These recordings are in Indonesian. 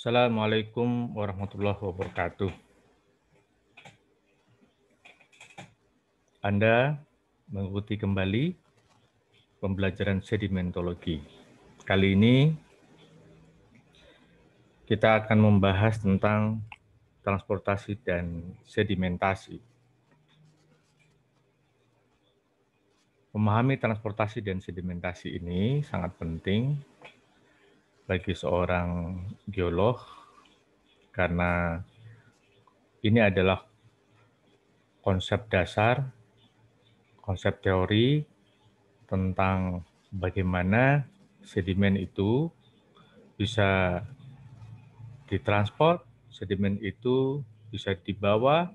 Assalamualaikum warahmatullahi wabarakatuh. Anda mengikuti kembali pembelajaran sedimentologi. Kali ini kita akan membahas tentang transportasi dan sedimentasi. Memahami transportasi dan sedimentasi ini sangat penting bagi seorang geolog karena ini adalah konsep dasar, konsep teori tentang bagaimana sedimen itu bisa ditransport, sedimen itu bisa dibawa,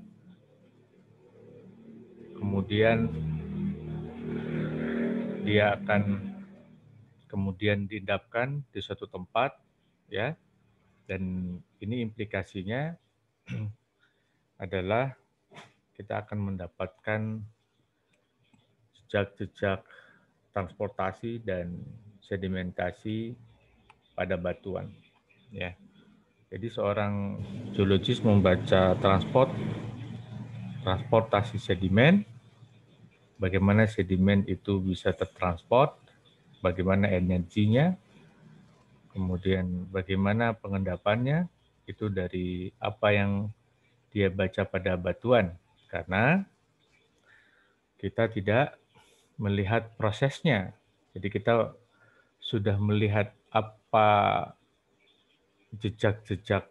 kemudian dia akan kemudian diendapkan di suatu tempat ya dan ini implikasinya adalah kita akan mendapatkan jejak-jejak transportasi dan sedimentasi pada batuan ya jadi seorang geologis membaca transport transportasi sedimen bagaimana sedimen itu bisa tertransport bagaimana energinya, kemudian bagaimana pengendapannya, itu dari apa yang dia baca pada batuan. Karena kita tidak melihat prosesnya. Jadi kita sudah melihat apa jejak-jejak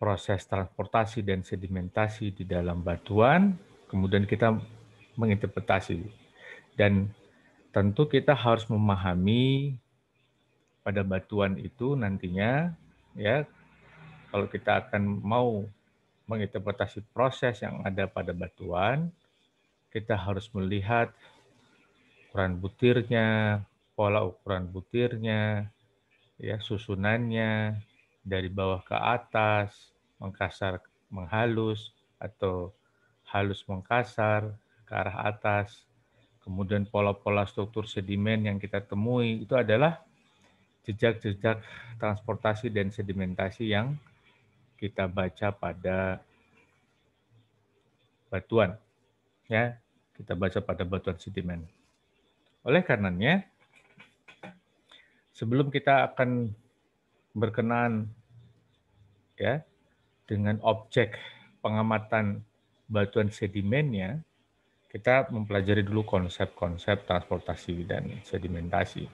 proses transportasi dan sedimentasi di dalam batuan, kemudian kita menginterpretasi. Dan tentu kita harus memahami pada batuan itu nantinya ya kalau kita akan mau menginterpretasi proses yang ada pada batuan kita harus melihat ukuran butirnya, pola ukuran butirnya, ya susunannya dari bawah ke atas, mengkasar menghalus atau halus mengkasar ke arah atas kemudian pola-pola struktur sedimen yang kita temui itu adalah jejak-jejak transportasi dan sedimentasi yang kita baca pada batuan ya kita baca pada batuan sedimen. Oleh karenanya, sebelum kita akan berkenaan ya dengan objek pengamatan batuan sedimennya, kita mempelajari dulu konsep-konsep transportasi dan sedimentasi.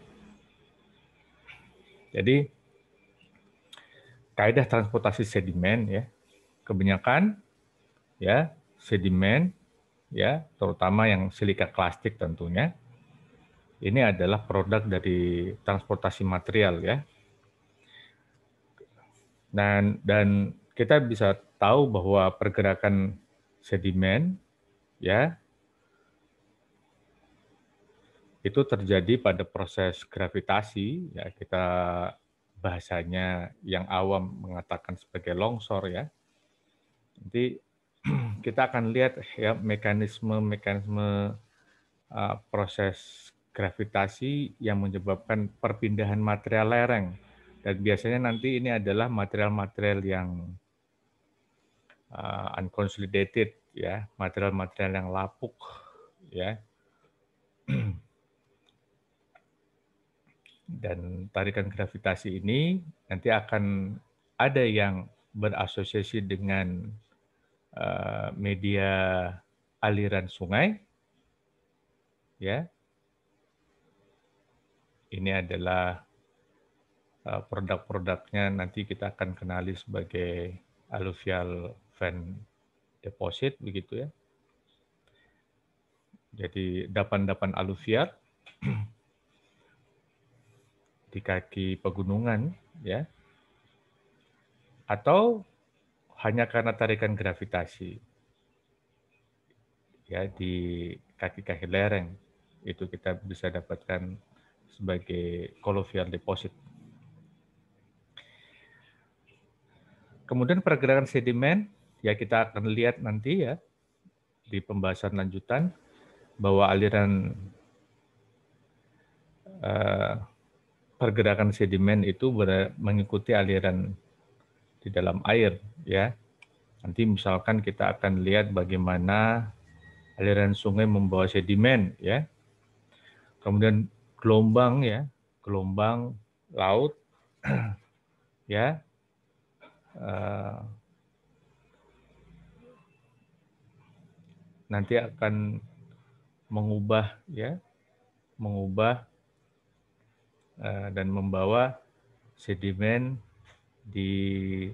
Jadi kaidah transportasi sedimen ya kebanyakan ya sedimen ya terutama yang silika klastik tentunya ini adalah produk dari transportasi material ya dan dan kita bisa tahu bahwa pergerakan sedimen ya itu terjadi pada proses gravitasi ya kita bahasanya yang awam mengatakan sebagai longsor ya. Nanti kita akan lihat ya mekanisme-mekanisme uh, proses gravitasi yang menyebabkan perpindahan material lereng dan biasanya nanti ini adalah material-material yang uh, unconsolidated ya, material-material yang lapuk ya Dan tarikan gravitasi ini nanti akan ada yang berasosiasi dengan uh, media aliran sungai. Ya. Ini adalah eh, produk-produknya nanti kita akan kenali sebagai alluvial fan deposit begitu ya. Jadi dapan-dapan alluvial. di kaki pegunungan ya atau hanya karena tarikan gravitasi ya di kaki-kaki lereng itu kita bisa dapatkan sebagai kolovial deposit. Kemudian pergerakan sedimen ya kita akan lihat nanti ya di pembahasan lanjutan bahwa aliran uh, pergerakan sedimen itu mengikuti aliran di dalam air ya. Nanti misalkan kita akan lihat bagaimana aliran sungai membawa sedimen ya. Kemudian gelombang ya, gelombang laut ya. Eh, nanti akan mengubah ya, mengubah Eh, dan membawa sedimen di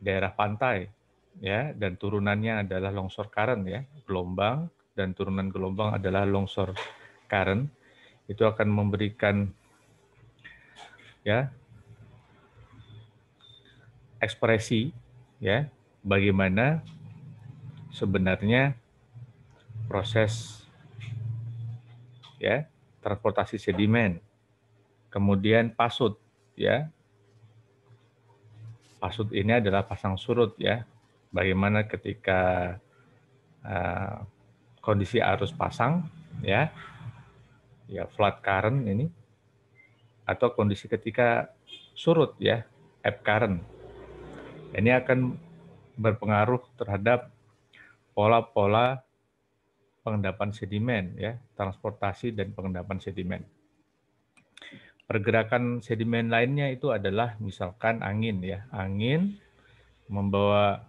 daerah pantai ya dan turunannya adalah longsor karen, ya gelombang dan turunan gelombang adalah longsor karen itu akan memberikan ya ekspresi ya bagaimana sebenarnya proses ya transportasi sedimen Kemudian pasut ya. Pasut ini adalah pasang surut ya. Bagaimana ketika uh, kondisi arus pasang ya. Ya flat current ini atau kondisi ketika surut ya, ebb current. Ini akan berpengaruh terhadap pola-pola pengendapan sedimen ya, transportasi dan pengendapan sedimen pergerakan sedimen lainnya itu adalah misalkan angin ya. Angin membawa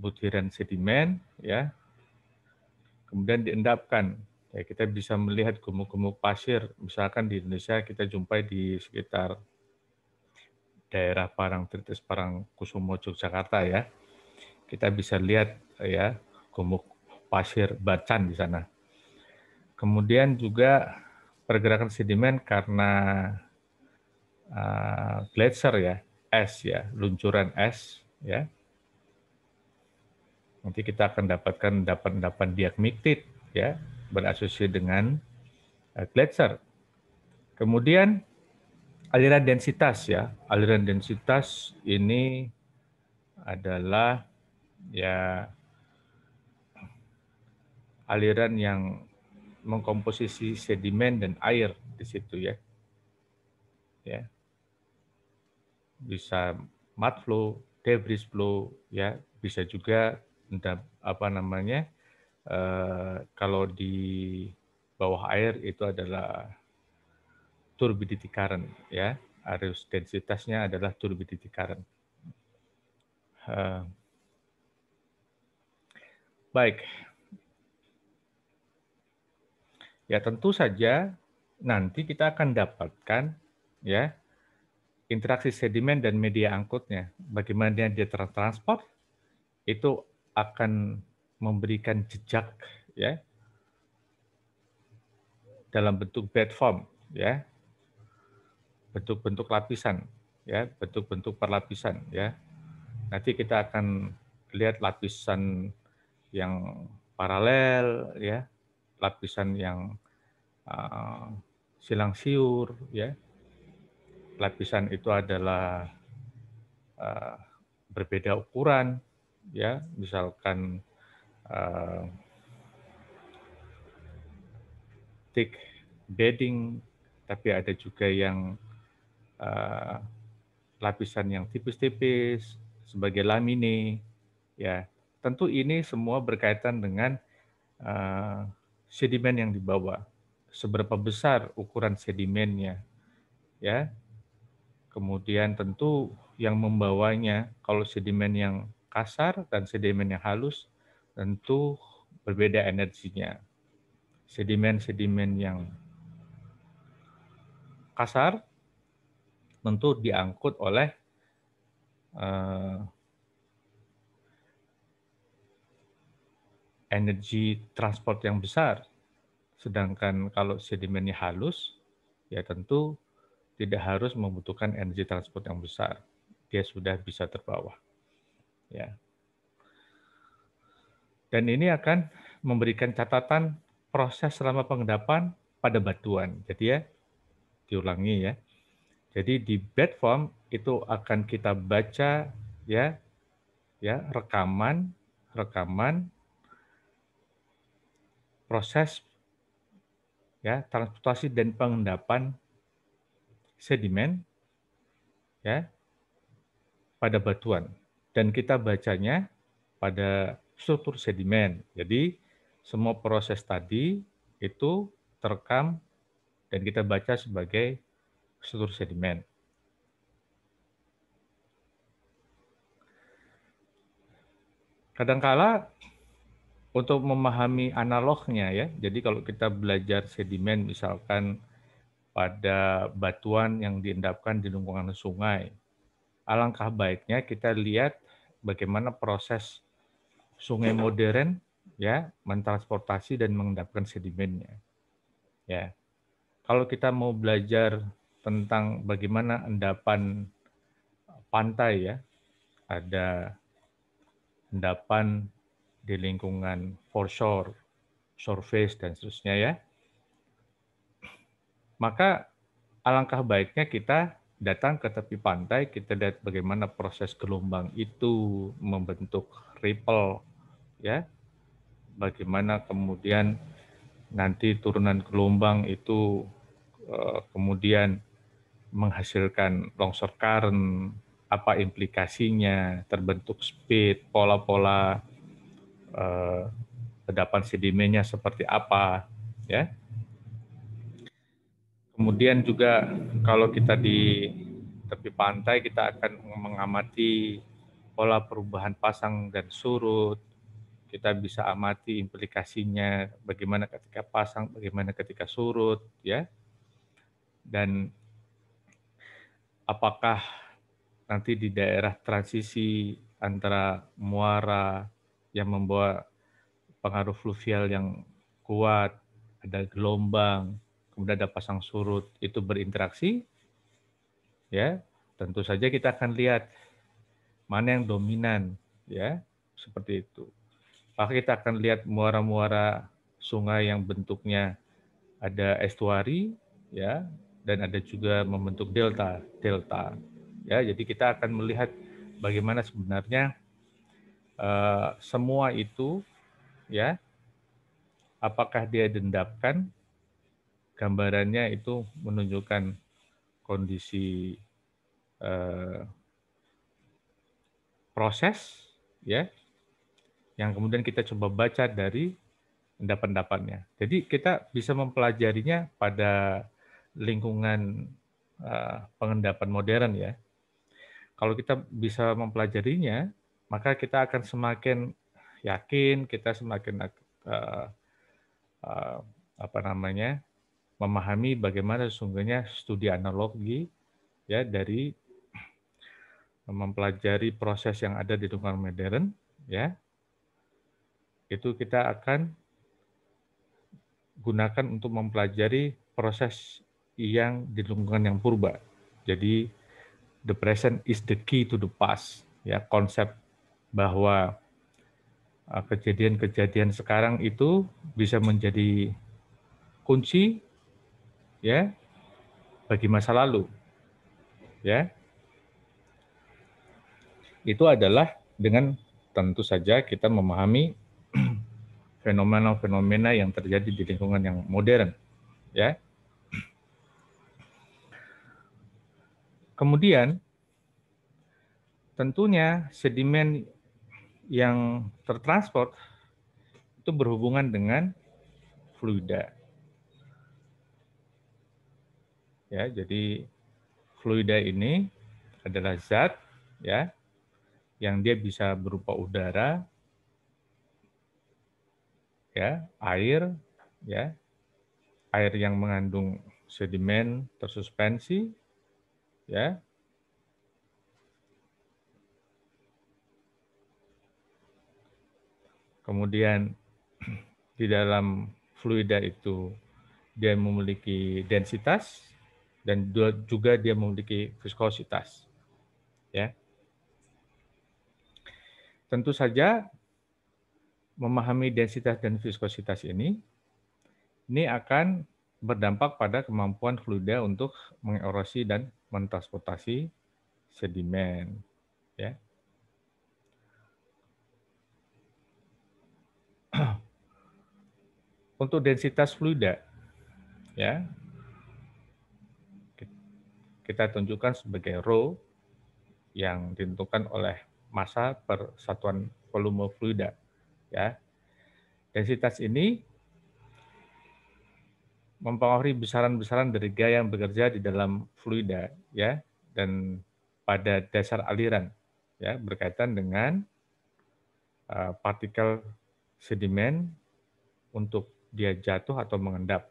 butiran sedimen ya. Kemudian diendapkan. Ya, kita bisa melihat gemuk-gemuk pasir misalkan di Indonesia kita jumpai di sekitar daerah Parang Parang Kusumo Yogyakarta ya. Kita bisa lihat ya gemuk pasir bacan di sana. Kemudian juga pergerakan sedimen karena uh, eh, glacier ya, es ya, luncuran es ya. Nanti kita akan dapatkan dapat-dapat diagmitit ya, berasosiasi dengan uh, eh, glacier. Kemudian aliran densitas ya, aliran densitas ini adalah ya aliran yang mengkomposisi sedimen dan air di situ ya. Ya. Bisa mud flow, debris flow ya, bisa juga apa namanya? Eh, kalau di bawah air itu adalah turbidity current ya arus densitasnya adalah turbidity current uh, baik ya tentu saja nanti kita akan dapatkan ya interaksi sedimen dan media angkutnya. Bagaimana dia tertransport itu akan memberikan jejak ya dalam bentuk bed form ya bentuk-bentuk lapisan ya bentuk-bentuk perlapisan ya nanti kita akan lihat lapisan yang paralel ya lapisan yang Eh, silang siur ya lapisan itu adalah uh, berbeda ukuran ya misalkan uh, thick bedding tapi ada juga yang uh, lapisan yang tipis-tipis sebagai lamini, ya tentu ini semua berkaitan dengan uh, sedimen yang dibawa seberapa besar ukuran sedimennya, ya. Kemudian tentu yang membawanya, kalau sedimen yang kasar dan sedimen yang halus, tentu berbeda energinya. Sedimen-sedimen yang kasar tentu diangkut oleh uh, energi transport yang besar Sedangkan kalau sedimennya halus, ya tentu tidak harus membutuhkan energi transport yang besar. Dia sudah bisa terbawa. Ya. Dan ini akan memberikan catatan proses selama pengendapan pada batuan. Jadi ya, diulangi ya. Jadi di bed form itu akan kita baca ya ya rekaman rekaman proses ya transportasi dan pengendapan sedimen ya pada batuan dan kita bacanya pada struktur sedimen. Jadi semua proses tadi itu terekam dan kita baca sebagai struktur sedimen. Kadangkala untuk memahami analognya ya. Jadi kalau kita belajar sedimen misalkan pada batuan yang diendapkan di lingkungan sungai, alangkah baiknya kita lihat bagaimana proses sungai modern ya mentransportasi dan mengendapkan sedimennya. Ya. Kalau kita mau belajar tentang bagaimana endapan pantai ya, ada endapan di lingkungan foreshore, surface, dan seterusnya ya. Maka alangkah baiknya kita datang ke tepi pantai, kita lihat bagaimana proses gelombang itu membentuk ripple, ya. Bagaimana kemudian nanti turunan gelombang itu eh, kemudian menghasilkan longsor current, apa implikasinya, terbentuk speed, pola-pola kedapan eh, sedimennya seperti apa, ya. Kemudian juga kalau kita di tepi pantai kita akan mengamati pola perubahan pasang dan surut. Kita bisa amati implikasinya bagaimana ketika pasang, bagaimana ketika surut, ya. Dan apakah nanti di daerah transisi antara muara yang membawa pengaruh fluvial yang kuat, ada gelombang, kemudian ada pasang surut itu berinteraksi, ya tentu saja kita akan lihat mana yang dominan, ya seperti itu. Maka kita akan lihat muara-muara sungai yang bentuknya ada estuari, ya dan ada juga membentuk delta, delta, ya jadi kita akan melihat bagaimana sebenarnya Eh, semua itu ya apakah dia dendapkan gambarannya itu menunjukkan kondisi eh, proses ya yang kemudian kita coba baca dari pendapat-pendapatnya. Jadi kita bisa mempelajarinya pada lingkungan eh, pengendapan modern ya. Kalau kita bisa mempelajarinya maka kita akan semakin yakin, kita semakin uh, uh, apa namanya memahami bagaimana sesungguhnya studi analogi ya dari mempelajari proses yang ada di lingkungan modern ya itu kita akan gunakan untuk mempelajari proses yang di lingkungan yang purba. Jadi the present is the key to the past. Ya, konsep bahwa uh, kejadian-kejadian sekarang itu bisa menjadi kunci ya bagi masa lalu. Ya. Itu adalah dengan tentu saja kita memahami fenomena-fenomena yang terjadi di lingkungan yang modern, ya. Kemudian tentunya sedimen yang tertransport itu berhubungan dengan fluida. Ya, jadi fluida ini adalah zat ya yang dia bisa berupa udara ya, air ya. Air yang mengandung sedimen tersuspensi ya kemudian di dalam fluida itu dia memiliki densitas dan juga dia memiliki viskositas. Ya. Tentu saja memahami densitas dan viskositas ini ini akan berdampak pada kemampuan fluida untuk mengerosi dan mentransportasi sedimen ya untuk densitas fluida. Ya. Kita tunjukkan sebagai rho yang ditentukan oleh massa per satuan volume fluida. Ya. Densitas ini mempengaruhi besaran-besaran dari gaya yang bekerja di dalam fluida ya dan pada dasar aliran ya berkaitan dengan uh, partikel sedimen untuk dia jatuh atau mengendap.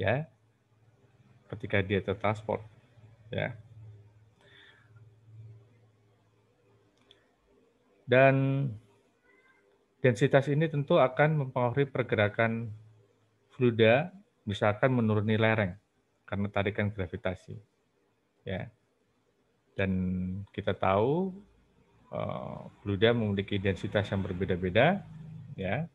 Ya. Ketika dia tertransport, ya. Dan densitas ini tentu akan mempengaruhi pergerakan fluida misalkan menuruni lereng karena tarikan gravitasi. Ya. Dan kita tahu eh, fluida memiliki densitas yang berbeda-beda ya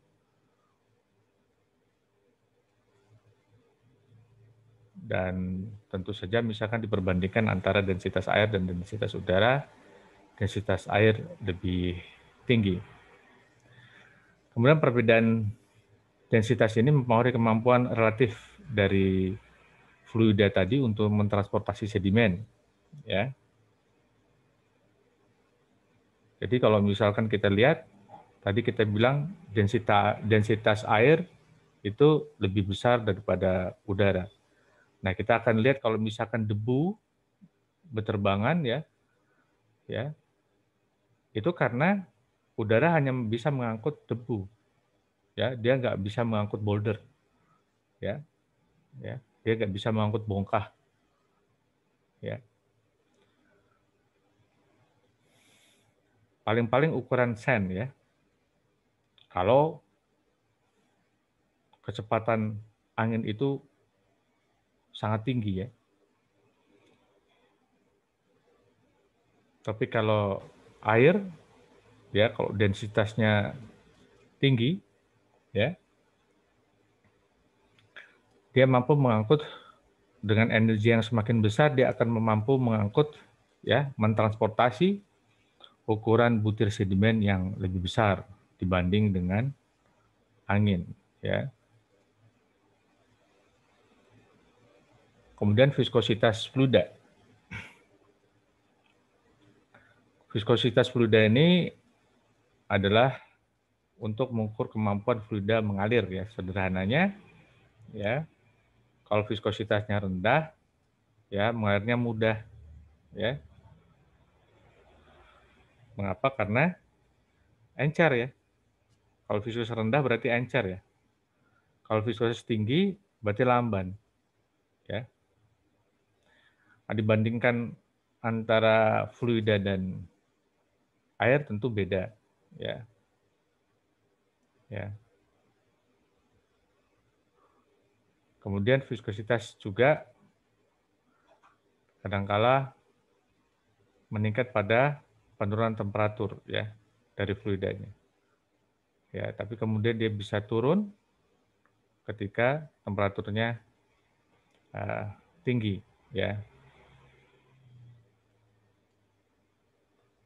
dan tentu saja misalkan diperbandingkan antara densitas air dan densitas udara, densitas air lebih tinggi. Kemudian perbedaan densitas ini mempengaruhi kemampuan relatif dari fluida tadi untuk mentransportasi sedimen, ya. Jadi kalau misalkan kita lihat tadi kita bilang densita, densitas air itu lebih besar daripada udara. Nah, kita akan lihat kalau misalkan debu berterbangan ya, ya, itu karena udara hanya bisa mengangkut debu, ya, dia nggak bisa mengangkut boulder, ya, ya, dia nggak bisa mengangkut bongkah, ya. Paling-paling ukuran sen ya. Kalau kecepatan angin itu sangat tinggi ya. Tapi kalau air ya kalau densitasnya tinggi ya dia mampu mengangkut dengan energi yang semakin besar dia akan mampu mengangkut ya mentransportasi ukuran butir sedimen yang lebih besar dibanding dengan angin ya Kemudian viskositas fluida. Viskositas fluida ini adalah untuk mengukur kemampuan fluida mengalir ya sederhananya ya kalau viskositasnya rendah ya mengalirnya mudah ya mengapa karena encer ya kalau viskositas rendah berarti encer ya kalau viskositas tinggi berarti lamban Nah, dibandingkan antara fluida dan air tentu beda ya ya kemudian viskositas juga kadangkala meningkat pada penurunan temperatur ya dari fluidanya ya tapi kemudian dia bisa turun ketika temperaturnya uh, tinggi ya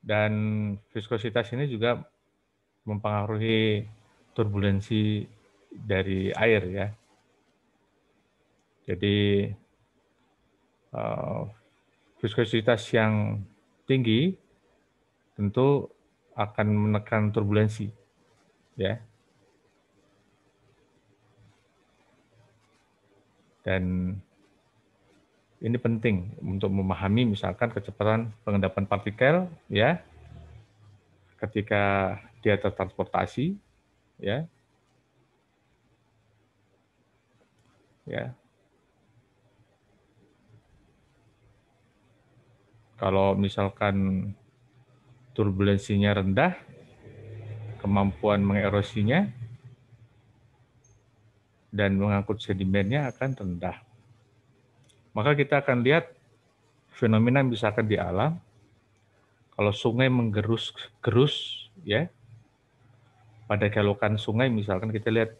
dan viskositas ini juga mempengaruhi turbulensi dari air ya. Jadi eh, viskositas yang tinggi tentu akan menekan turbulensi ya. Dan ini penting untuk memahami misalkan kecepatan pengendapan partikel ya ketika dia tertransportasi ya ya kalau misalkan turbulensinya rendah kemampuan mengerosinya dan mengangkut sedimennya akan rendah maka kita akan lihat fenomena yang misalkan di alam, kalau sungai menggerus-gerus, ya, pada kelokan sungai misalkan kita lihat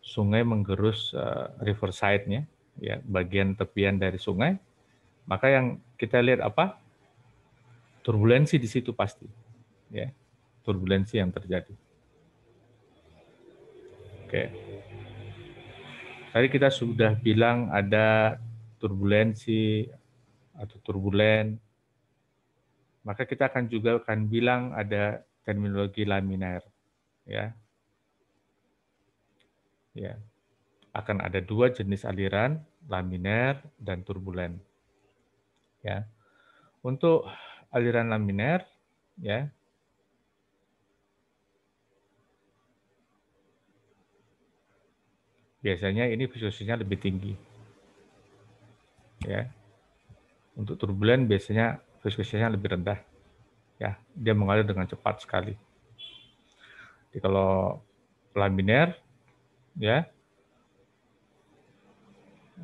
sungai menggerus uh, riverside-nya, ya, bagian tepian dari sungai, maka yang kita lihat apa? Turbulensi di situ pasti, ya, turbulensi yang terjadi. Oke. Tadi kita sudah bilang ada turbulensi atau turbulen, maka kita akan juga akan bilang ada terminologi laminar, ya. Ya. Akan ada dua jenis aliran, laminar dan turbulen. Ya. Untuk aliran laminar, ya, biasanya ini visusinya lebih tinggi ya untuk turbulen biasanya viskositasnya lebih rendah ya dia mengalir dengan cepat sekali jadi kalau laminar, ya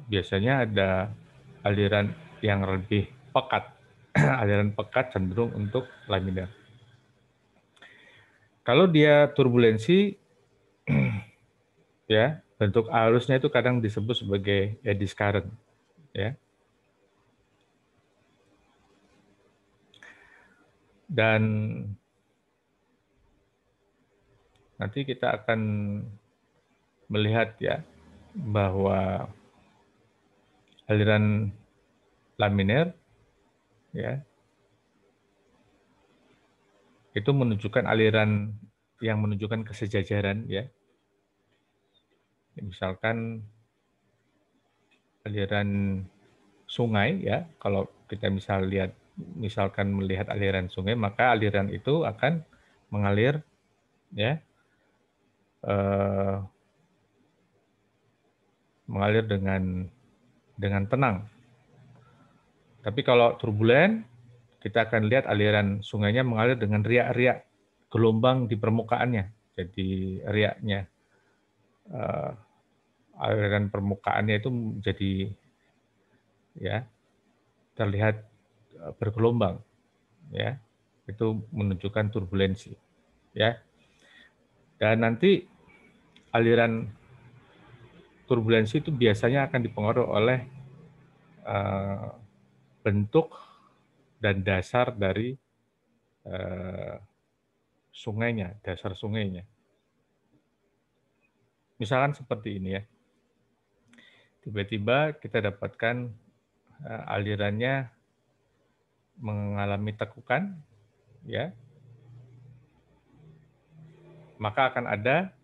biasanya ada aliran yang lebih pekat aliran pekat cenderung untuk laminar. kalau dia turbulensi ya bentuk arusnya itu kadang disebut sebagai eddy current ya dan nanti kita akan melihat ya bahwa aliran laminer ya itu menunjukkan aliran yang menunjukkan kesejajaran ya misalkan aliran sungai ya kalau kita bisa lihat misalkan melihat aliran sungai, maka aliran itu akan mengalir ya eh, mengalir dengan dengan tenang. Tapi kalau turbulen, kita akan lihat aliran sungainya mengalir dengan riak-riak gelombang di permukaannya. Jadi riaknya eh, aliran permukaannya itu jadi ya terlihat Eh, bergelombang ya itu menunjukkan turbulensi ya dan nanti aliran turbulensi itu biasanya akan dipengaruhi oleh eh, bentuk dan dasar dari eh, sungainya, dasar sungainya. Misalkan seperti ini ya, tiba-tiba kita dapatkan alirannya mengalami tekukan ya maka akan ada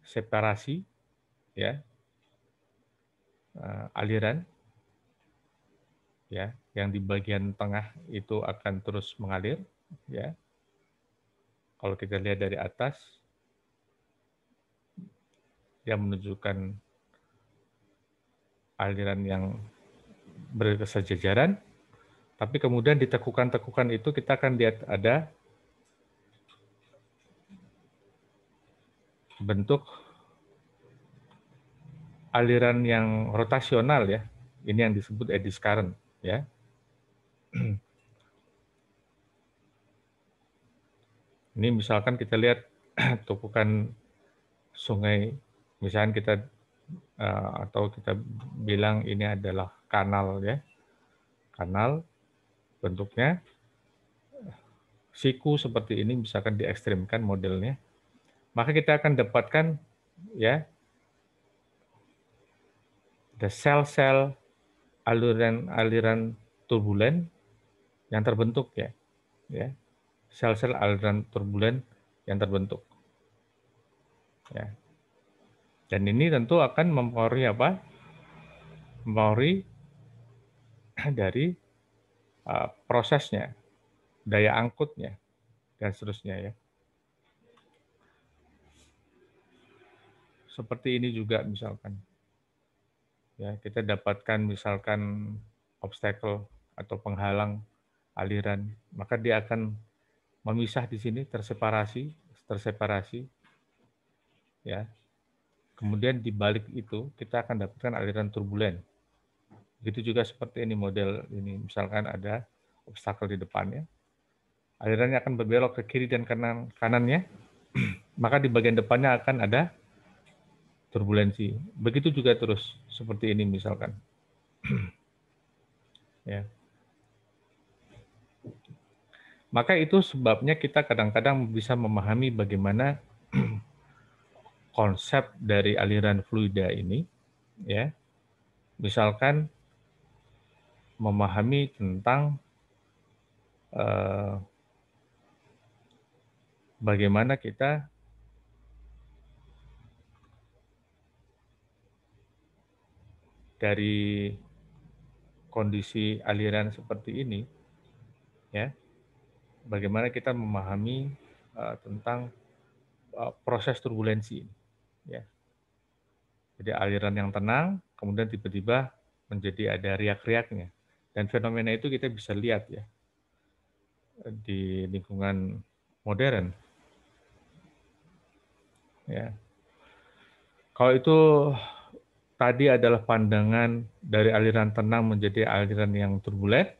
separasi ya eh, aliran ya yang di bagian tengah itu akan terus mengalir ya kalau kita lihat dari atas dia menunjukkan aliran yang berkesejajaran tapi kemudian di tekukan-tekukan itu kita akan lihat ada bentuk aliran yang rotasional ya. Ini yang disebut eddy current ya. Ini misalkan kita lihat tekukan sungai misalkan kita eh, atau kita bilang ini adalah kanal ya kanal bentuknya. Siku seperti ini misalkan diekstrimkan modelnya. Maka kita akan dapatkan ya the sel-sel aliran-aliran turbulen yang terbentuk ya. Ya. Sel-sel aliran turbulen yang terbentuk. Ya. Dan ini tentu akan mempengaruhi apa? Mempengaruhi dari Eh, prosesnya, daya angkutnya, dan seterusnya ya. Seperti ini juga misalkan. Ya, kita dapatkan misalkan obstacle atau penghalang aliran, maka dia akan memisah di sini, terseparasi, terseparasi. Ya. Kemudian di balik itu kita akan dapatkan aliran turbulen. Begitu juga seperti ini model ini, misalkan ada obstacle di depannya, alirannya akan berbelok ke kiri dan kanan kanannya, maka di bagian depannya akan ada turbulensi. Begitu juga terus seperti ini misalkan. ya. Maka itu sebabnya kita kadang-kadang bisa memahami bagaimana konsep dari aliran fluida ini ya. Misalkan memahami tentang uh, bagaimana kita dari kondisi aliran seperti ini ya bagaimana kita memahami uh, tentang uh, proses turbulensi ini ya jadi aliran yang tenang kemudian tiba-tiba menjadi ada riak-riaknya dan fenomena itu kita bisa lihat ya di lingkungan modern. Ya. Kalau itu tadi adalah pandangan dari aliran tenang menjadi aliran yang turbulen,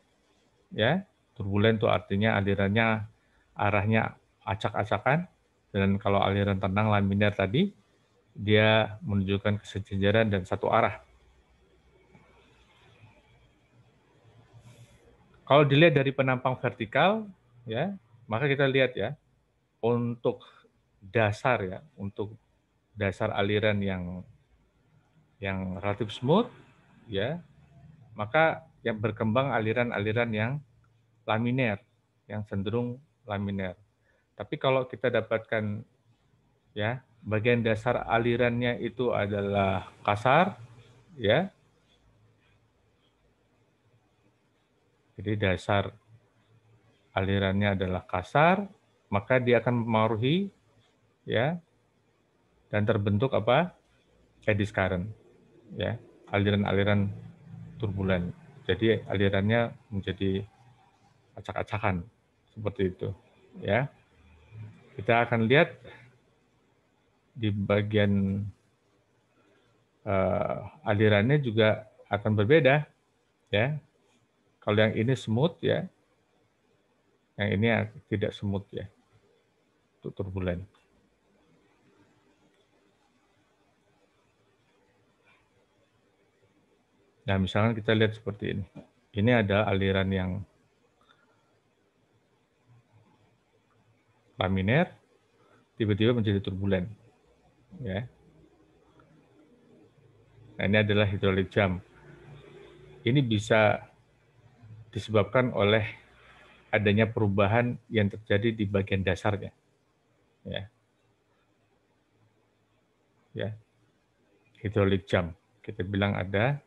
ya. Turbulen itu artinya alirannya arahnya acak-acakan dan kalau aliran tenang laminar tadi dia menunjukkan kesejajaran dan satu arah. Kalau dilihat dari penampang vertikal, ya, maka kita lihat ya, untuk dasar ya, untuk dasar aliran yang yang relatif smooth, ya, maka yang berkembang aliran-aliran yang laminer, yang cenderung laminer. Tapi kalau kita dapatkan ya bagian dasar alirannya itu adalah kasar, ya Jadi dasar alirannya adalah kasar, maka dia akan mempengaruhi ya dan terbentuk apa? eddy current ya, aliran-aliran turbulen. Jadi alirannya menjadi acak-acakan seperti itu ya. Kita akan lihat di bagian uh, alirannya juga akan berbeda ya kalau yang ini smooth ya, yang ini tidak smooth ya, untuk turbulen. Nah, misalkan kita lihat seperti ini. Ini ada aliran yang laminar, tiba-tiba menjadi turbulen. Ya. Nah, ini adalah hidrolik jam. Ini bisa disebabkan oleh adanya perubahan yang terjadi di bagian dasarnya. Ya. Ya. Hidrolik jam. Kita bilang ada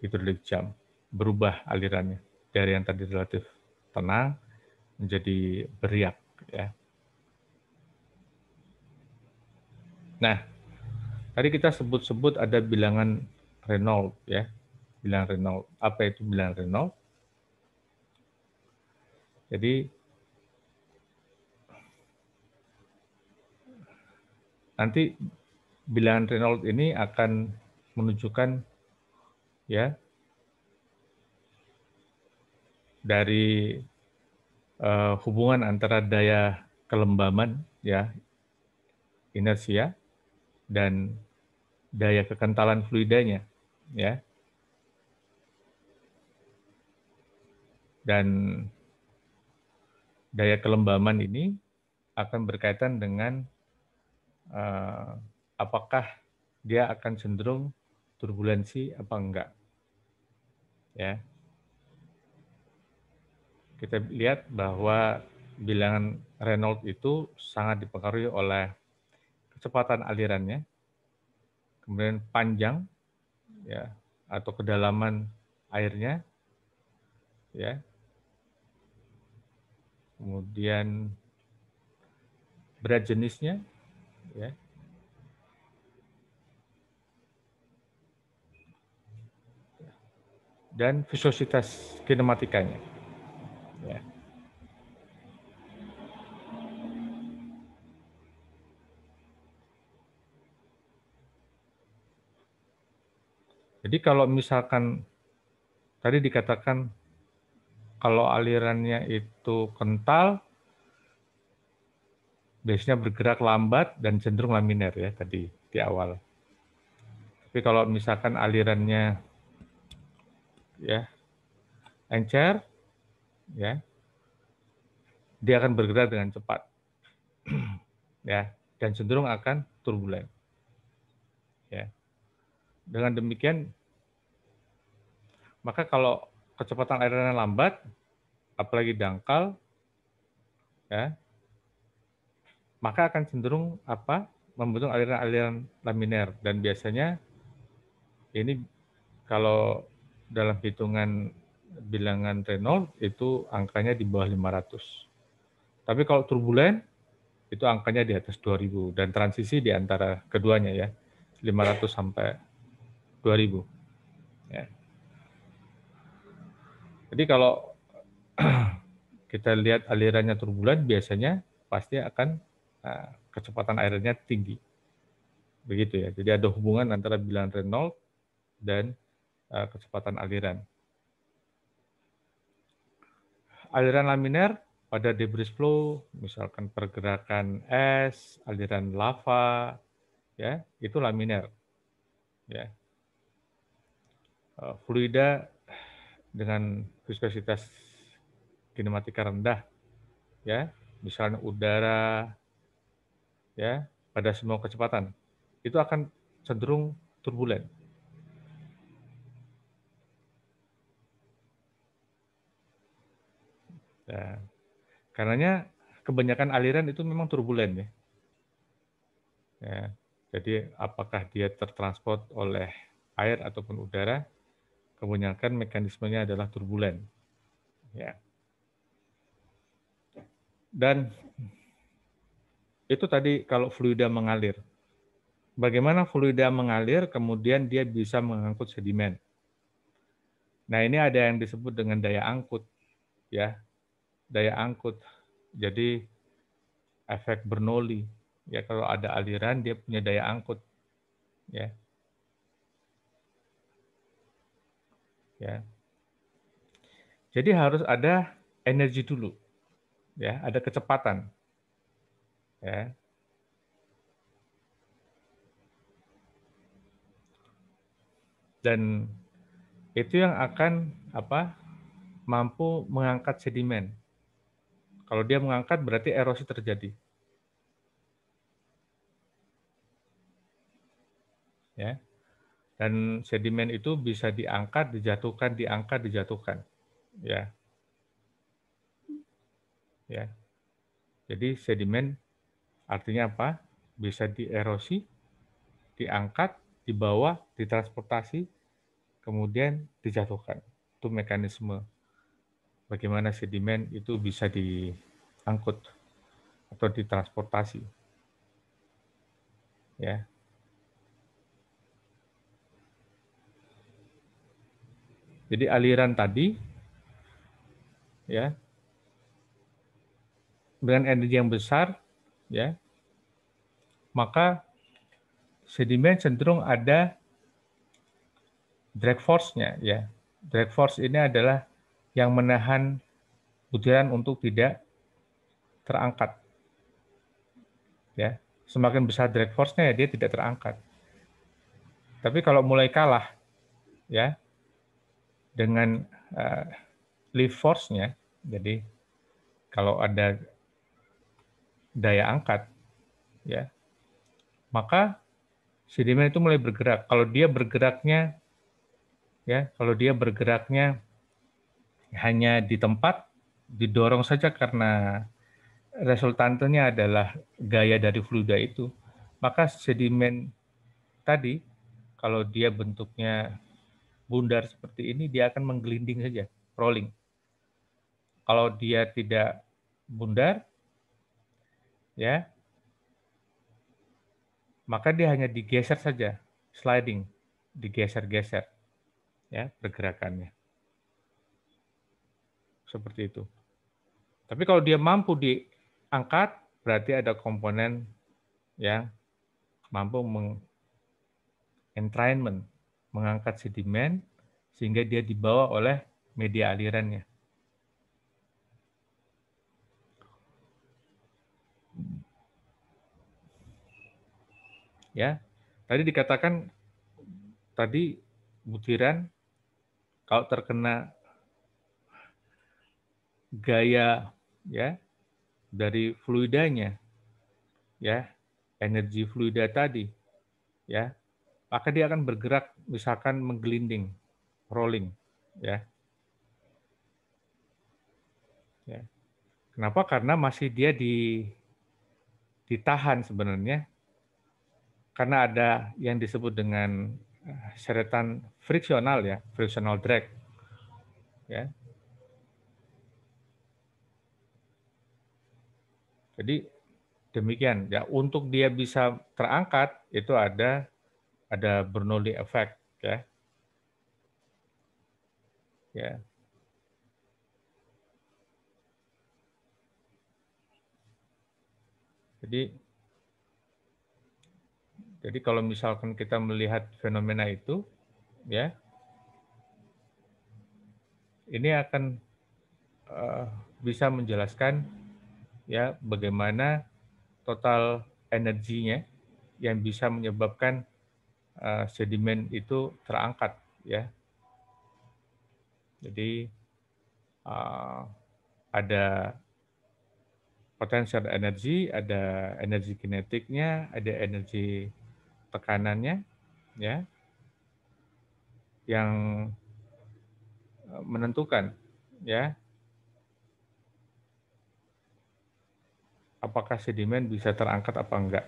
hidrolik jam. Berubah alirannya dari yang tadi relatif tenang menjadi beriak ya. Nah, tadi kita sebut-sebut ada bilangan Reynolds ya. Bilangan Reynolds. Apa itu bilangan Reynolds? Jadi nanti bilangan Reynolds ini akan menunjukkan ya dari uh, hubungan antara daya kelembaman ya inersia dan daya kekentalan fluidanya ya dan daya kelembaman ini akan berkaitan dengan uh, apakah dia akan cenderung turbulensi apa enggak. Ya. Kita lihat bahwa bilangan Reynolds itu sangat dipengaruhi oleh kecepatan alirannya, kemudian panjang ya atau kedalaman airnya ya kemudian berat jenisnya, ya. dan visositas kinematikanya. Ya. Jadi kalau misalkan tadi dikatakan kalau alirannya itu kental, biasanya bergerak lambat dan cenderung laminar ya tadi di awal. Tapi kalau misalkan alirannya ya encer, ya dia akan bergerak dengan cepat, ya dan cenderung akan turbulen. Ya. Dengan demikian, maka kalau kecepatan aliran lambat, apalagi dangkal, ya, maka akan cenderung apa? Membentuk aliran-aliran laminar dan biasanya ini kalau dalam hitungan bilangan Reynolds itu angkanya di bawah 500. Tapi kalau turbulen itu angkanya di atas 2000 dan transisi di antara keduanya ya 500 sampai 2000. Jadi kalau kita lihat alirannya turbulen biasanya pasti akan eh, kecepatan airnya tinggi. Begitu ya. Jadi ada hubungan antara bilangan Reynolds dan eh, kecepatan aliran. Aliran laminar pada debris flow, misalkan pergerakan es, aliran lava, ya itu laminar. Ya. Eh, fluida dengan viskositas kinematika rendah ya misalnya udara ya pada semua kecepatan itu akan cenderung turbulen ya. karenanya kebanyakan aliran itu memang turbulen ya. ya. Jadi apakah dia tertransport oleh air ataupun udara, kebanyakan mekanismenya adalah turbulen. Ya. Dan itu tadi kalau fluida mengalir. Bagaimana fluida mengalir kemudian dia bisa mengangkut sedimen. Nah, ini ada yang disebut dengan daya angkut ya. Daya angkut. Jadi efek Bernoulli. Ya kalau ada aliran dia punya daya angkut. Ya. ya. Jadi harus ada energi dulu. Ya, ada kecepatan. Ya. Dan itu yang akan apa? mampu mengangkat sedimen. Kalau dia mengangkat berarti erosi terjadi. Ya dan sedimen itu bisa diangkat, dijatuhkan, diangkat, dijatuhkan. Ya. Ya. Jadi sedimen artinya apa? Bisa dierosi, diangkat, dibawa, ditransportasi, kemudian dijatuhkan. Itu mekanisme bagaimana sedimen itu bisa diangkut atau ditransportasi. Ya, Jadi aliran tadi ya dengan energi yang besar ya maka sedimen cenderung ada drag force-nya ya. Drag force ini adalah yang menahan butiran untuk tidak terangkat. Ya, semakin besar drag force-nya ya dia tidak terangkat. Tapi kalau mulai kalah ya dengan uh, eh, lift force-nya, jadi kalau ada daya angkat, ya, maka sedimen itu mulai bergerak. Kalau dia bergeraknya, ya, kalau dia bergeraknya hanya di tempat, didorong saja karena resultantenya adalah gaya dari fluida itu, maka sedimen tadi kalau dia bentuknya bundar seperti ini dia akan menggelinding saja, rolling. Kalau dia tidak bundar, ya, maka dia hanya digeser saja, sliding, digeser-geser, ya, pergerakannya. Seperti itu. Tapi kalau dia mampu diangkat, berarti ada komponen yang mampu meng entrainment mengangkat sedimen sehingga dia dibawa oleh media alirannya. Ya, tadi dikatakan tadi butiran kalau terkena gaya ya dari fluidanya ya energi fluida tadi ya maka dia akan bergerak misalkan menggelinding, rolling, ya. ya. Kenapa? Karena masih dia di ditahan sebenarnya karena ada yang disebut dengan eh, seretan friksional ya, frictional drag. Ya. Jadi demikian ya untuk dia bisa terangkat itu ada ada Bernoulli effect ya. Ya. Jadi jadi kalau misalkan kita melihat fenomena itu ya ini akan uh, bisa menjelaskan ya bagaimana total energinya yang bisa menyebabkan Eh, sedimen itu terangkat ya. Jadi uh, ada potensial energi, ada energi kinetiknya, ada energi tekanannya, ya, yang eh, menentukan, ya, apakah sedimen bisa terangkat apa enggak,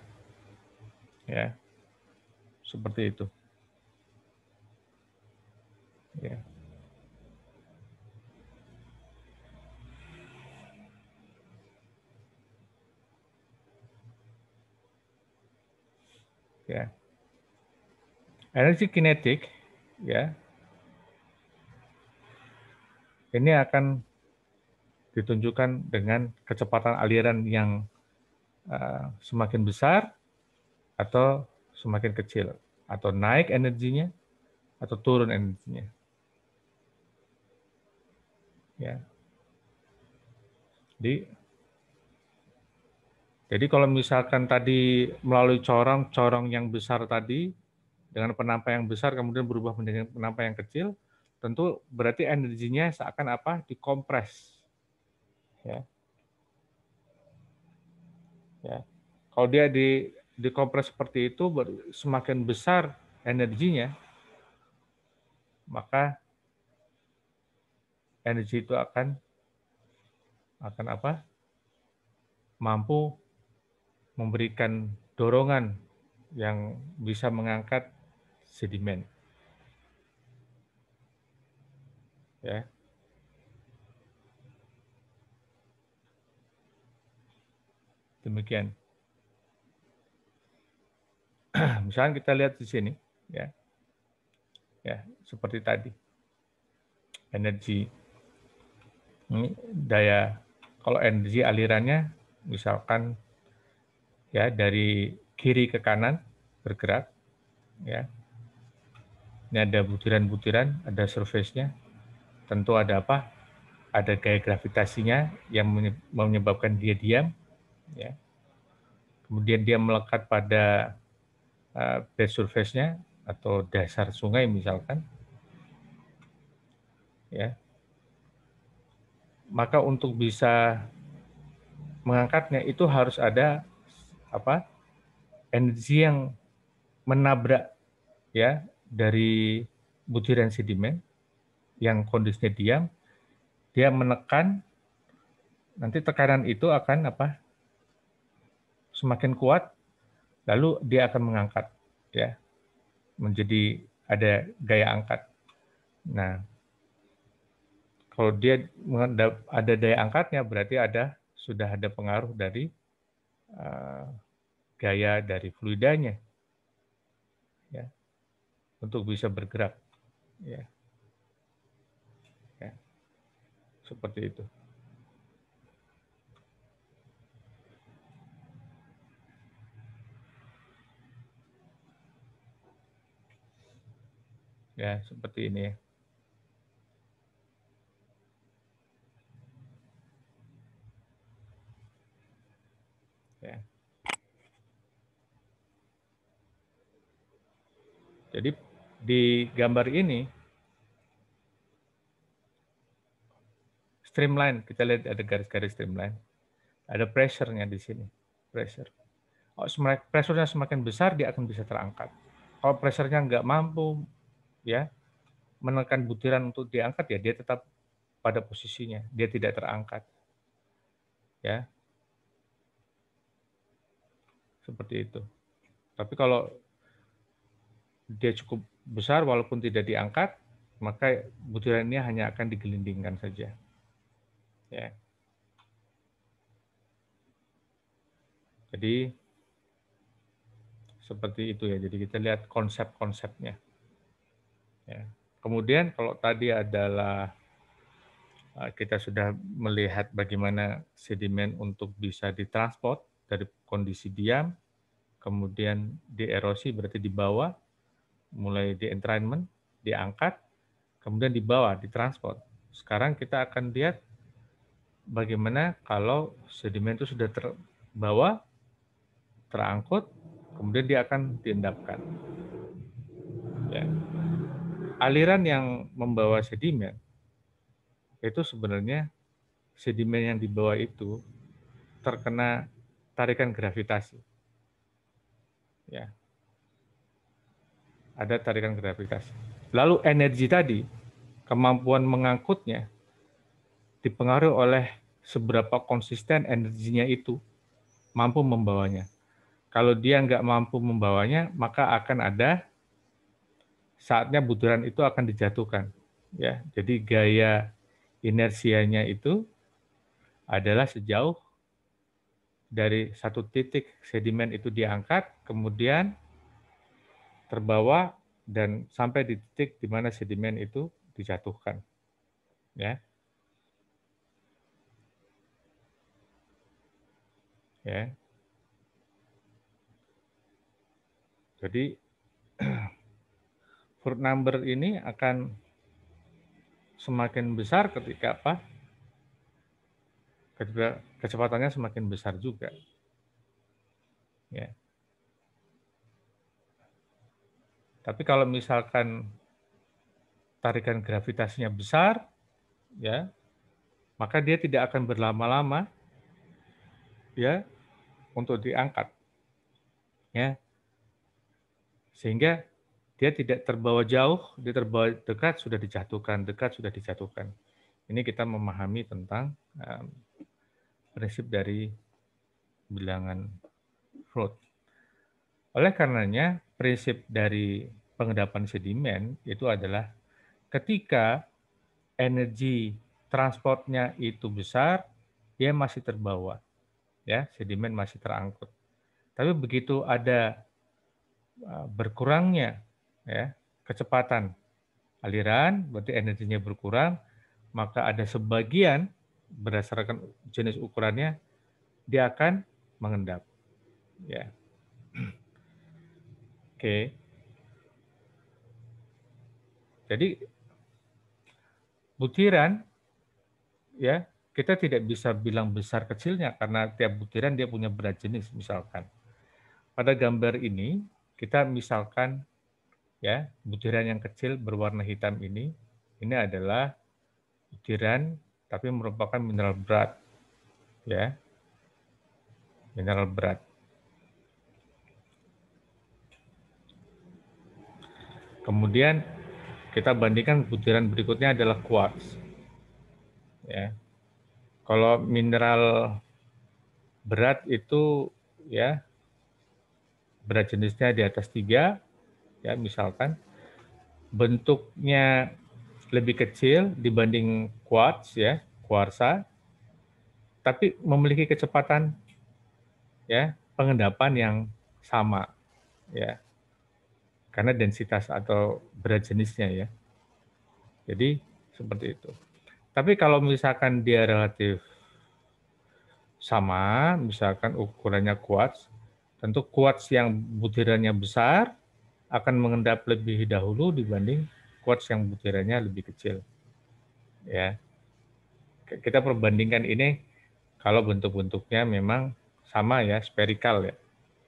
ya. Seperti itu. Ya. ya. Energi kinetik ya. Ini akan ditunjukkan dengan kecepatan aliran yang uh, semakin besar atau semakin kecil atau naik energinya atau turun energinya. Ya. Jadi jadi kalau misalkan tadi melalui corong-corong yang besar tadi dengan penampa yang besar kemudian berubah menjadi penampa yang kecil, tentu berarti energinya seakan apa dikompres. Ya. Ya. Kalau dia di dikompres seperti itu semakin besar energinya, maka energi itu akan akan apa? mampu memberikan dorongan yang bisa mengangkat sedimen. Ya. Demikian. misalnya kita lihat di sini, ya, ya seperti tadi, energi ini daya kalau energi alirannya misalkan ya dari kiri ke kanan bergerak ya ini ada butiran-butiran ada surface-nya tentu ada apa ada gaya gravitasinya yang menyebabkan dia diam ya kemudian dia melekat pada uh, surface-nya atau dasar sungai misalkan ya maka untuk bisa mengangkatnya itu harus ada apa energi yang menabrak ya dari butiran sedimen yang kondisinya diam dia menekan nanti tekanan itu akan apa semakin kuat lalu dia akan mengangkat ya menjadi ada gaya angkat. Nah, kalau dia ada daya angkatnya berarti ada sudah ada pengaruh dari uh, gaya dari fluidanya ya untuk bisa bergerak ya, ya. seperti itu. ya seperti ini. Ya. Jadi di gambar ini streamline kita lihat ada garis-garis streamline ada pressure-nya di sini pressure oh, pressure-nya semakin besar dia akan bisa terangkat kalau pressure-nya nggak mampu ya menekan butiran untuk diangkat ya dia tetap pada posisinya, dia tidak terangkat. Ya. Seperti itu. Tapi kalau dia cukup besar walaupun tidak diangkat, maka butiran ini hanya akan digelindingkan saja. Ya. Jadi seperti itu ya. Jadi kita lihat konsep-konsepnya. Ya. Kemudian kalau tadi adalah eh, kita sudah melihat bagaimana sedimen untuk bisa ditransport dari kondisi diam, kemudian dierosi berarti dibawa, mulai di entrainment, diangkat, kemudian dibawa, ditransport. Sekarang kita akan lihat bagaimana kalau sedimen itu sudah terbawa, terangkut, kemudian dia akan diendapkan aliran yang membawa sedimen itu sebenarnya sedimen yang dibawa itu terkena tarikan gravitasi. Ya. Ada tarikan gravitasi. Lalu energi tadi, kemampuan mengangkutnya dipengaruhi oleh seberapa konsisten energinya itu mampu membawanya. Kalau dia nggak mampu membawanya, maka akan ada saatnya butiran itu akan dijatuhkan. Ya, jadi gaya inersianya itu adalah sejauh dari satu titik sedimen itu diangkat, kemudian terbawa dan sampai di titik di mana sedimen itu dijatuhkan. Ya. Ya. Jadi Root number ini akan semakin besar ketika apa? Ketika kecepatannya semakin besar juga. Ya. Tapi kalau misalkan tarikan gravitasinya besar, ya, maka dia tidak akan berlama-lama, ya, untuk diangkat, ya. Sehingga dia tidak terbawa jauh, dia terbawa dekat sudah dijatuhkan, dekat sudah dijatuhkan. Ini kita memahami tentang um, prinsip dari bilangan root. Oleh karenanya, prinsip dari pengendapan sedimen itu adalah ketika energi transportnya itu besar, dia masih terbawa. Ya, sedimen masih terangkut. Tapi begitu ada e, berkurangnya ya, kecepatan aliran, berarti energinya berkurang, maka ada sebagian berdasarkan jenis ukurannya dia akan mengendap. Ya. Oke. Jadi butiran ya, kita tidak bisa bilang besar kecilnya karena tiap butiran dia punya berat jenis misalkan. Pada gambar ini kita misalkan ya butiran yang kecil berwarna hitam ini ini adalah butiran tapi merupakan mineral berat ya mineral berat kemudian kita bandingkan butiran berikutnya adalah quartz ya kalau mineral berat itu ya berat jenisnya di atas tiga ya misalkan bentuknya lebih kecil dibanding quartz ya kuarsa tapi memiliki kecepatan ya pengendapan yang sama ya karena densitas atau berat jenisnya ya jadi seperti itu tapi kalau misalkan dia relatif sama misalkan ukurannya kuat tentu kuat yang butirannya besar akan mengendap lebih dahulu dibanding quartz yang butirannya lebih kecil. Ya. Kita perbandingkan ini kalau bentuk-bentuknya memang sama ya, spherical ya,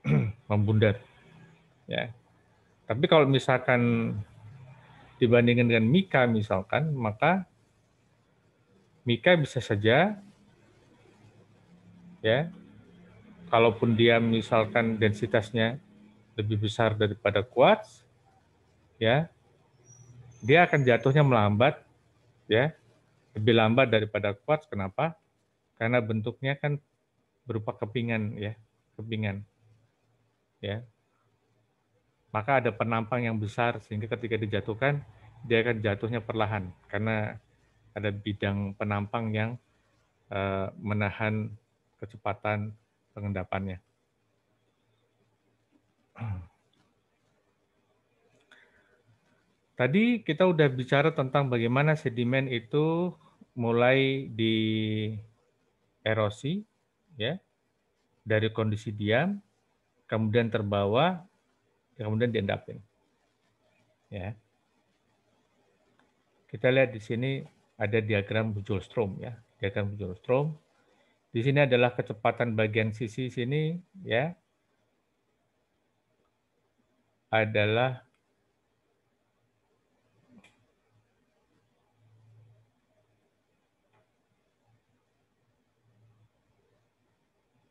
membundar. Ya. Tapi kalau misalkan dibandingkan dengan mika misalkan, maka mika bisa saja ya, kalaupun dia misalkan densitasnya lebih besar daripada quartz, ya, dia akan jatuhnya melambat, ya, lebih lambat daripada quartz. Kenapa? Karena bentuknya kan berupa kepingan, ya, kepingan, ya. Maka ada penampang yang besar sehingga ketika dijatuhkan dia akan jatuhnya perlahan karena ada bidang penampang yang eh, menahan kecepatan pengendapannya. Tadi kita udah bicara tentang bagaimana sedimen itu mulai di erosi ya dari kondisi diam kemudian terbawa kemudian diendapin. Ya. Kita lihat di sini ada diagram Strom ya, diagram Strom. Di sini adalah kecepatan bagian sisi sini ya. adalah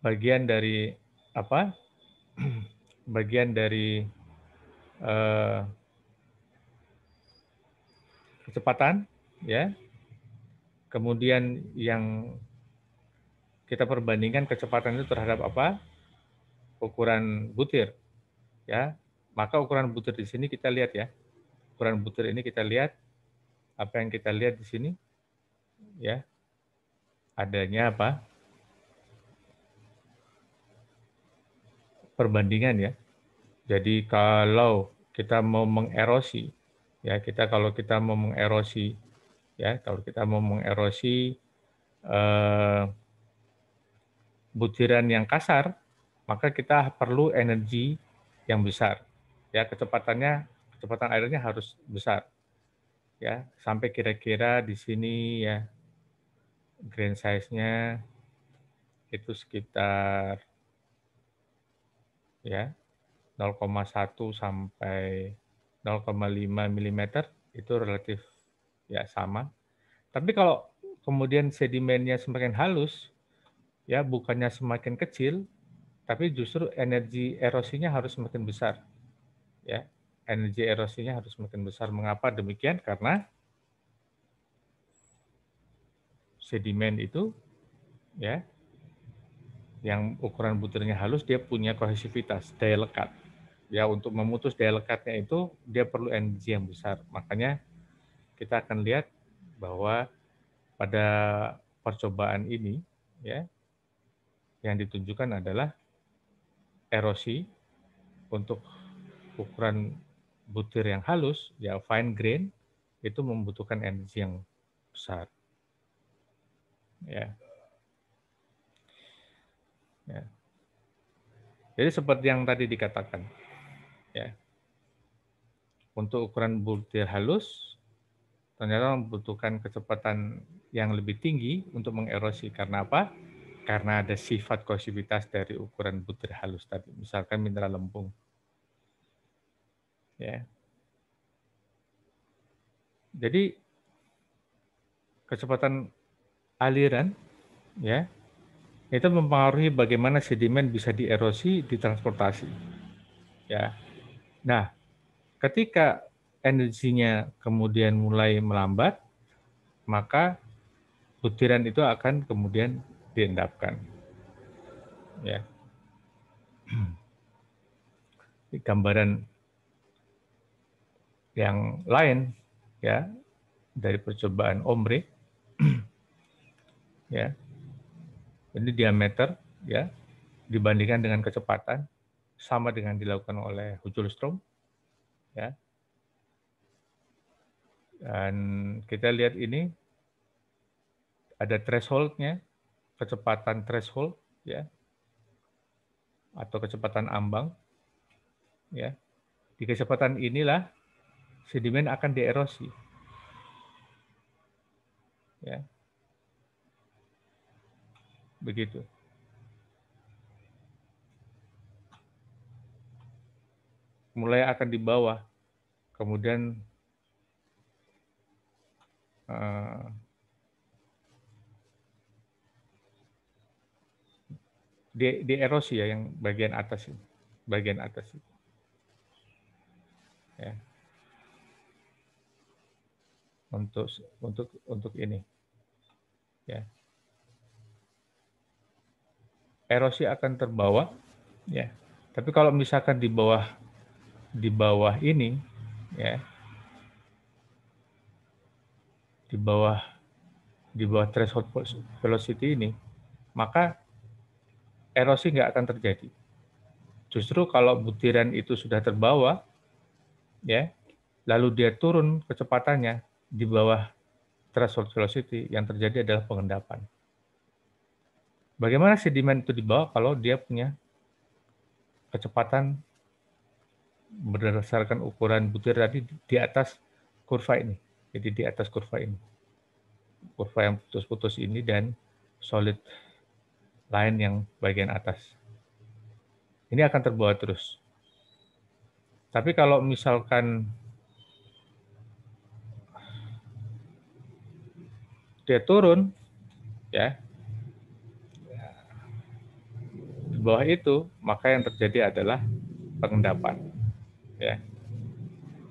bagian dari apa? bagian dari uh, kecepatan, ya. Kemudian yang kita perbandingkan kecepatan itu terhadap apa? Ukuran butir, ya. Maka ukuran butir di sini kita lihat ya. Ukuran butir ini kita lihat apa yang kita lihat di sini, ya. Adanya apa? perbandingan ya. Jadi kalau kita mau mengerosi, ya kita kalau kita mau mengerosi, ya kalau kita mau mengerosi eh, butiran yang kasar, maka kita perlu energi yang besar. Ya kecepatannya, kecepatan airnya harus besar. Ya sampai kira-kira di sini ya grain size-nya itu sekitar ya 0,1 sampai 0,5 mm itu relatif ya sama. Tapi kalau kemudian sedimennya semakin halus, ya bukannya semakin kecil, tapi justru energi erosinya harus semakin besar. Ya, energi erosinya harus semakin besar. Mengapa demikian? Karena sedimen itu ya yang ukuran butirnya halus dia punya kohesivitas daya lekat ya untuk memutus daya lekatnya itu dia perlu energi yang besar makanya kita akan lihat bahwa pada percobaan ini ya yang ditunjukkan adalah erosi untuk ukuran butir yang halus ya fine grain itu membutuhkan energi yang besar ya Ya. Jadi seperti yang tadi dikatakan, ya. Untuk ukuran butir halus, ternyata membutuhkan kecepatan yang lebih tinggi untuk mengerosi. Karena apa? Karena ada sifat kohesivitas dari ukuran butir halus tadi, misalkan mineral lempung. Ya. Jadi kecepatan aliran ya itu mempengaruhi bagaimana sedimen bisa dierosi di transportasi. Ya. Nah, ketika energinya kemudian mulai melambat, maka butiran itu akan kemudian diendapkan. Ya. Di gambaran yang lain ya dari percobaan Omri ya ini diameter ya dibandingkan dengan kecepatan sama dengan dilakukan oleh Hujulstrom ya. Dan kita lihat ini ada thresholdnya, kecepatan threshold ya atau kecepatan ambang ya. Di kecepatan inilah sedimen akan dierosi. Ya. Begitu. Mulai akan di bawah, kemudian uh, di, di erosi ya yang bagian atas ini bagian atas itu. Ya. Untuk untuk untuk ini. Ya erosi akan terbawa ya tapi kalau misalkan di bawah di bawah ini ya di bawah di bawah threshold velocity ini maka erosi nggak akan terjadi justru kalau butiran itu sudah terbawa ya lalu dia turun kecepatannya di bawah threshold velocity yang terjadi adalah pengendapan Bagaimana sedimen itu dibawa kalau dia punya kecepatan berdasarkan ukuran butir tadi di atas kurva ini. Jadi di atas kurva ini. Kurva yang putus-putus ini dan solid lain yang bagian atas. Ini akan terbawa terus. Tapi kalau misalkan dia turun, ya bawah itu, maka yang terjadi adalah pengendapan. Ya.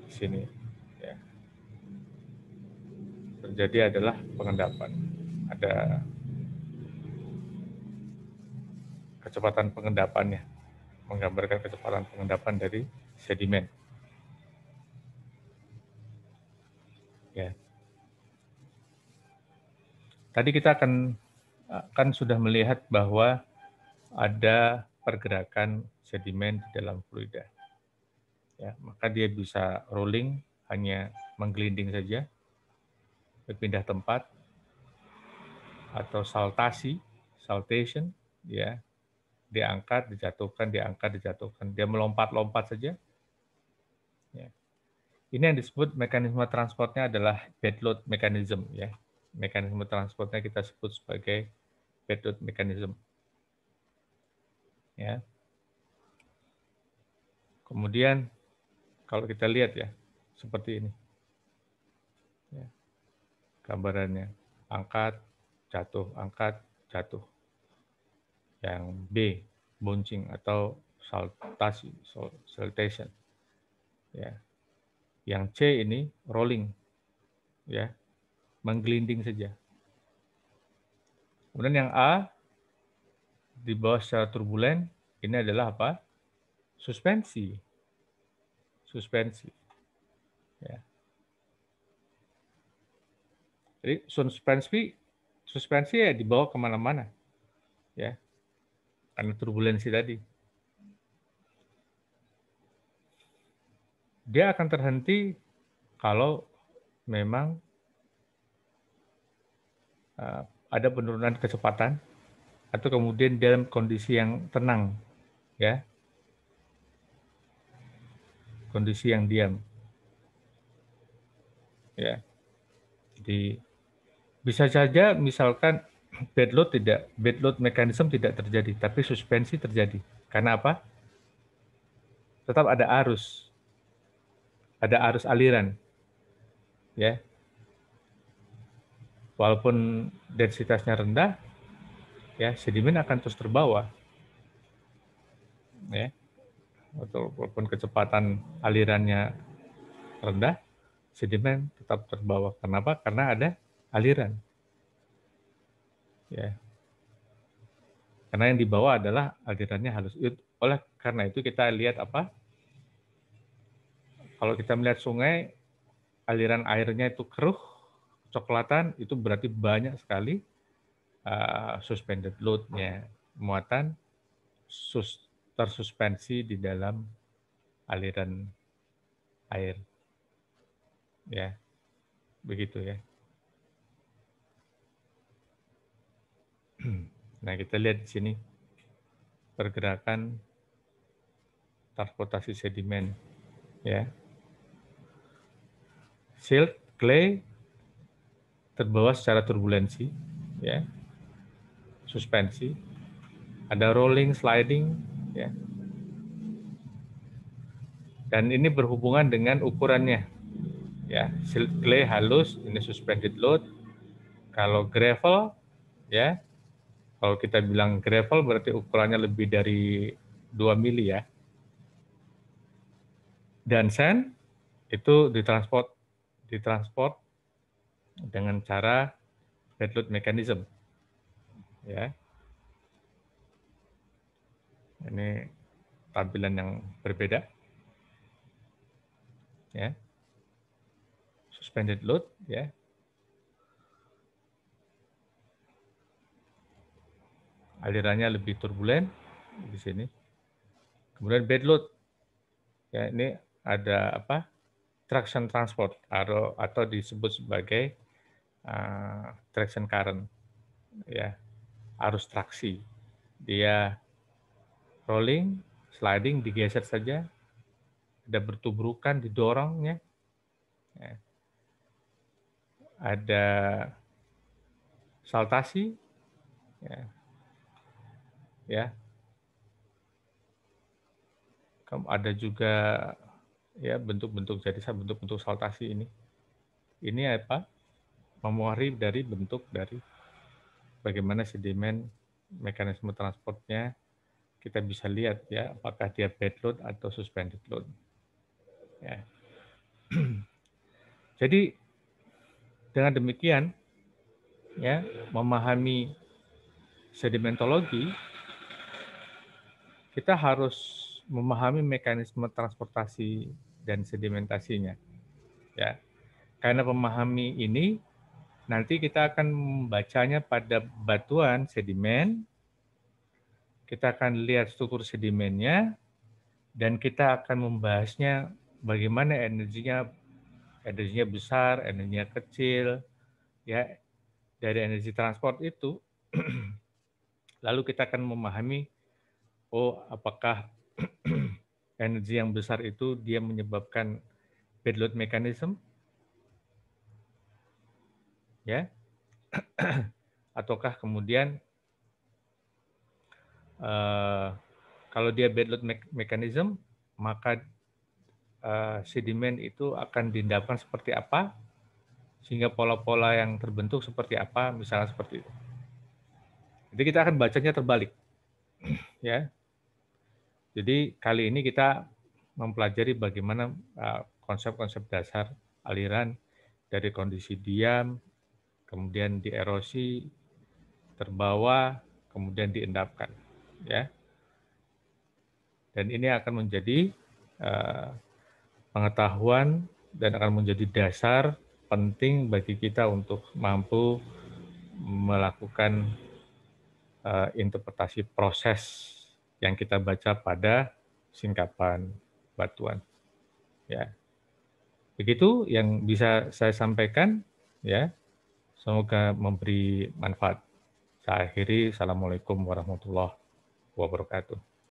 Di sini. Ya. Terjadi adalah pengendapan. Ada kecepatan pengendapannya. Menggambarkan kecepatan pengendapan dari sedimen. Ya. Tadi kita akan kan sudah melihat bahwa ada pergerakan sedimen di dalam fluida. Ya, maka dia bisa rolling, hanya menggelinding saja, berpindah tempat, atau saltasi, saltation, ya, diangkat, dijatuhkan, diangkat, dijatuhkan. Dia melompat-lompat saja. Ya. Ini yang disebut mekanisme transportnya adalah bed load mechanism. Ya. Mekanisme transportnya kita sebut sebagai bed load mechanism. Ya. Kemudian kalau kita lihat ya seperti ini, ya. gambarannya angkat jatuh angkat jatuh. Yang B bouncing atau saltasi saltation. Ya. Yang C ini rolling. Ya. Menggelinding saja. Kemudian yang A di bawah secara turbulen ini adalah apa? Suspensi. Suspensi. Ya. Jadi suspensi suspensi ya dibawa kemana-mana, ya karena turbulensi tadi. Dia akan terhenti kalau memang uh, ada penurunan kecepatan atau kemudian dalam kondisi yang tenang ya kondisi yang diam ya jadi bisa saja misalkan bed load tidak bed load mekanisme tidak terjadi tapi suspensi terjadi karena apa tetap ada arus ada arus aliran ya walaupun densitasnya rendah ya sedimen akan terus terbawa ya walaupun kecepatan alirannya rendah sedimen tetap terbawa kenapa karena ada aliran ya karena yang dibawa adalah alirannya halus oleh karena itu kita lihat apa kalau kita melihat sungai aliran airnya itu keruh coklatan itu berarti banyak sekali uh, suspended loadnya muatan sus, tersuspensi di dalam aliran air. Ya, begitu ya. Nah, kita lihat di sini pergerakan transportasi sedimen ya. Silt, clay terbawa secara turbulensi ya suspensi, ada rolling, sliding, ya. Dan ini berhubungan dengan ukurannya. Ya, clay halus ini suspended load. Kalau gravel ya, kalau kita bilang gravel berarti ukurannya lebih dari 2 mili ya. Dan sand itu ditransport ditransport dengan cara load mechanism ya. Ini tampilan yang berbeda. Ya. Suspended load ya. Alirannya lebih turbulen di sini. Kemudian bed load. Ya, ini ada apa? traction transport atau atau disebut sebagai uh, traction current ya arus traksi. Dia rolling, sliding, digeser saja. Ada bertubrukan, didorongnya. Ya. Ada saltasi. Ya. ya. Ada juga ya bentuk-bentuk jadi bentuk-bentuk saltasi ini. Ini apa? Memori dari bentuk dari bagaimana sedimen mekanisme transportnya kita bisa lihat ya apakah dia bed load atau suspended load. Ya. Jadi dengan demikian ya memahami sedimentologi kita harus memahami mekanisme transportasi dan sedimentasinya. Ya. Karena memahami ini Nanti kita akan membacanya pada batuan sedimen. Kita akan lihat struktur sedimennya dan kita akan membahasnya bagaimana energinya energinya besar, energinya kecil ya dari energi transport itu. Lalu kita akan memahami oh apakah energi yang besar itu dia menyebabkan bedload mechanism ya ataukah kemudian uh, kalau dia bed load mechanism maka uh, eh, sedimen itu akan diendapkan seperti apa sehingga pola-pola yang terbentuk seperti apa misalnya seperti itu jadi kita akan bacanya terbalik ya jadi kali ini kita mempelajari bagaimana eh, konsep-konsep uh, dasar aliran dari kondisi diam kemudian dierosi, terbawa, kemudian diendapkan, ya. Dan ini akan menjadi uh, pengetahuan dan akan menjadi dasar penting bagi kita untuk mampu melakukan uh, interpretasi proses yang kita baca pada singkapan batuan. Ya. Begitu yang bisa saya sampaikan ya. Semoga memberi manfaat. Saya akhiri. Assalamualaikum warahmatullahi wabarakatuh.